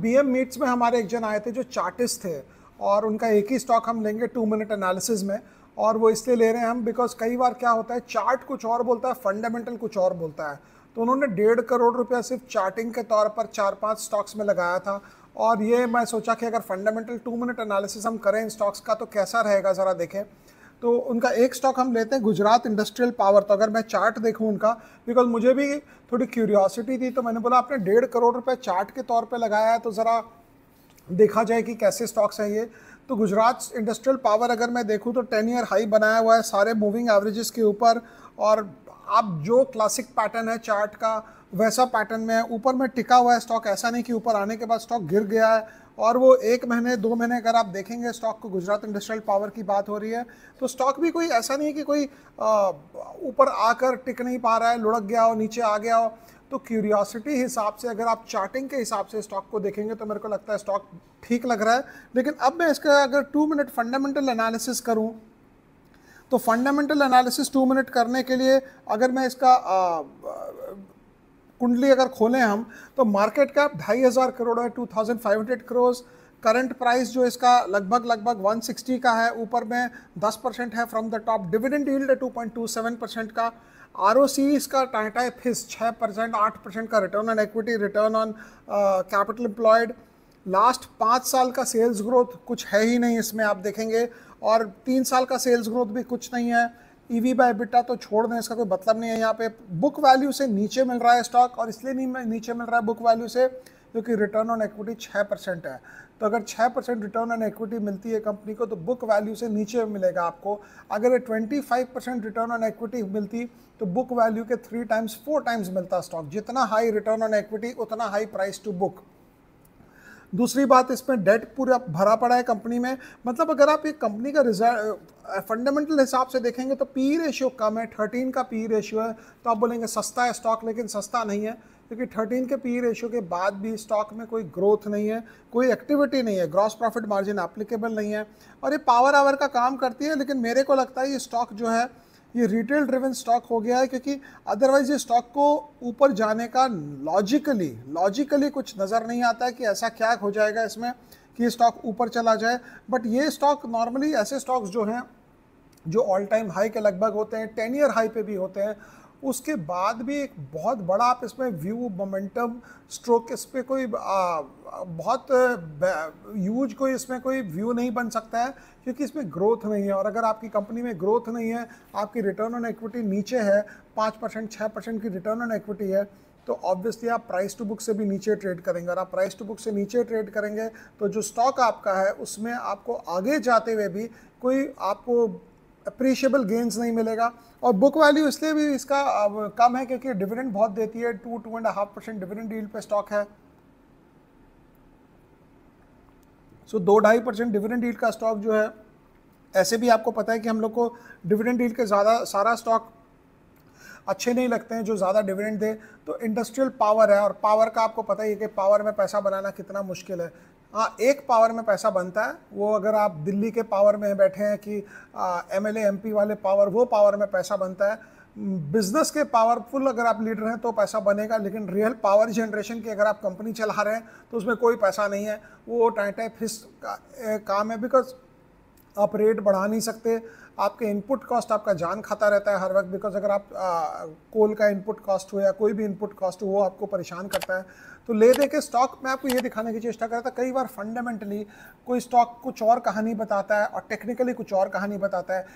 B M meets में हमारे एक जन आए थे जो चार्टिस्ट थे और उनका एक ही स्टॉक हम लेंगे टू मिनट एनालिसिस में और वो इसलिए ले रहे हैं हम बिकॉज कई बार क्या होता है चार्ट कुछ और बोलता है फंडामेंटल कुछ और बोलता है तो उन्होंने डेढ़ करोड़ रुपया सिर्फ चार्टिंग के तौर पर चार पांच स्टॉक्स में लगाया था और ये मैं सोचा कि अगर फंडामेंटल टू मिनट एनालिसिस हम करें इन स्टॉक्स का तो कैसा रहेगा ज़रा देखें तो उनका एक स्टॉक हम लेते हैं गुजरात इंडस्ट्रियल पावर तो अगर मैं चार्ट देखूँ उनका बिकॉज मुझे भी थोड़ी क्यूरियासिटी थी तो मैंने बोला आपने डेढ़ करोड़ रुपये चार्ट के तौर पर लगाया है तो ज़रा देखा जाए कि कैसे स्टॉक्स हैं ये तो गुजरात इंडस्ट्रियल पावर अगर मैं देखूँ तो टेन ईयर हाई बनाया हुआ है सारे मूविंग एवरेजेस के ऊपर और आप जो क्लासिक पैटर्न है चार्ट का वैसा पैटर्न में है ऊपर में टिका हुआ है स्टॉक ऐसा नहीं कि ऊपर आने के बाद स्टॉक गिर गया है और वो एक महीने दो महीने अगर आप देखेंगे स्टॉक को गुजरात इंडस्ट्रियल पावर की बात हो रही है तो स्टॉक भी कोई ऐसा नहीं है कि कोई ऊपर आकर टिक नहीं पा रहा है लुढ़क गया हो नीचे आ गया हो तो क्यूरियोसिटी हिसाब से अगर आप चार्टिंग के हिसाब से स्टॉक को देखेंगे तो मेरे को लगता है स्टॉक ठीक लग रहा है लेकिन अब मैं इसका अगर टू मिनट फंडामेंटल एनालिसिस करूँ तो फंडामेंटल एनालिसिस टू मिनट करने के लिए अगर मैं इसका आ, कुंडली अगर खोलें हम तो मार्केट कैप ढाई हज़ार करोड़ है two thousand five hundred crore current price जो इसका लगभग लगभग 160 का है ऊपर में 10 परसेंट है from the top dividend yield है 2.27 परसेंट का आर इसका टाटा है फिस छः परसेंट आठ परसेंट का return on equity return on capital employed last पाँच साल का सेल्स ग्रोथ कुछ है ही नहीं इसमें आप देखेंगे और तीन साल का सेल्स ग्रोथ भी कुछ नहीं है ई वी बाई बिटा तो छोड़ दें इसका कोई मतलब नहीं है यहाँ पे बुक वैल्यू से नीचे मिल रहा है स्टॉक और इसलिए नहीं नीचे मिल रहा है बुक वैल्यू से क्योंकि रिटर्न ऑन इक्विटी छः परसेंट है तो अगर छः परसेंट रिटर्न ऑन इक्विटी मिलती है कंपनी को तो बुक वैल्यू से नीचे मिलेगा आपको अगर ये twenty five percent return on equity मिलती तो बुक वैल्यू के थ्री टाइम्स फोर टाइम्स मिलता स्टॉक जितना हाई रिटर्न ऑन इक्विटी उतना हाई प्राइस टू बुक दूसरी बात इसमें डेट पूरा भरा पड़ा है कंपनी में मतलब अगर आप एक कंपनी का रिजल्ट फंडामेंटल हिसाब से देखेंगे तो पी रेशियो e कम है थर्टीन का पी रेशियो e है तो आप बोलेंगे सस्ता है स्टॉक लेकिन सस्ता नहीं है क्योंकि थर्टीन के पी रेशियो e के बाद भी स्टॉक में कोई ग्रोथ नहीं है कोई एक्टिविटी नहीं है ग्रॉस प्रॉफिट मार्जिन एप्लीकेबल नहीं है और ये पावर आवर का काम करती है लेकिन मेरे को लगता है ये स्टॉक जो है ये रिटेल ड्रिवन स्टॉक हो गया है क्योंकि अदरवाइज ये स्टॉक को ऊपर जाने का लॉजिकली लॉजिकली कुछ नज़र नहीं आता है कि ऐसा क्या हो जाएगा इसमें कि ये स्टॉक ऊपर चला जाए बट ये स्टॉक नॉर्मली ऐसे स्टॉक्स जो हैं जो ऑल टाइम हाई के लगभग होते हैं टेन ईयर हाई पे भी होते हैं उसके बाद भी एक बहुत बड़ा आप इसमें व्यू मोमेंटम स्ट्रोक इस पर कोई आ, बहुत यूज कोई इसमें कोई व्यू नहीं बन सकता है क्योंकि इसमें ग्रोथ नहीं है और अगर आपकी कंपनी में ग्रोथ नहीं है आपकी रिटर्न ऑन इक्विटी नीचे है पाँच परसेंट छः परसेंट की रिटर्न ऑन इक्विटी है तो ऑब्वियसली आप प्राइस टू बुक से भी नीचे ट्रेड करेंगे और आप प्राइस टू बुक से नीचे ट्रेड करेंगे तो जो स्टॉक आपका है उसमें आपको आगे जाते हुए भी कोई आपको अप्रिशिएबल गेंस नहीं मिलेगा और बुक वैल्यू इसलिए भी इसका कम है क्योंकि डिविडेंड बहुत देती है two two and half percent dividend deal पे स्टॉक है सो दो ढाई परसेंट डिविडेंड डील का स्टॉक जो है ऐसे भी आपको पता है कि हम लोग को डिविडेंड डील के ज़्यादा सारा स्टॉक अच्छे नहीं लगते हैं जो ज़्यादा डिविडेंड दे तो इंडस्ट्रियल पावर है और पावर का आपको पता ही है कि पावर में पैसा बनाना कितना मुश्किल है हाँ एक पावर में पैसा बनता है वो अगर आप दिल्ली के पावर में बैठे हैं कि एम एल वाले पावर वो पावर में पैसा बनता है बिजनेस के पावरफुल अगर आप लीडर हैं तो पैसा बनेगा लेकिन रियल पावर जनरेशन की अगर आप कंपनी चला रहे हैं तो उसमें कोई पैसा नहीं है वो टाइम टाइप हिस्स का काम है बिकॉज आप रेट बढ़ा नहीं सकते आपके इनपुट कॉस्ट आपका जान खाता रहता है हर वक्त बिकॉज अगर आप आ, कोल का इनपुट कॉस्ट हो या कोई भी इनपुट कॉस्ट हो वो आपको परेशान करता है तो ले दे के स्टॉक मैं आपको ये दिखाने की चेष्टा करता कई बार फंडामेंटली कोई स्टॉक कुछ और कहानी बताता है और टेक्निकली कुछ और कहानी बताता है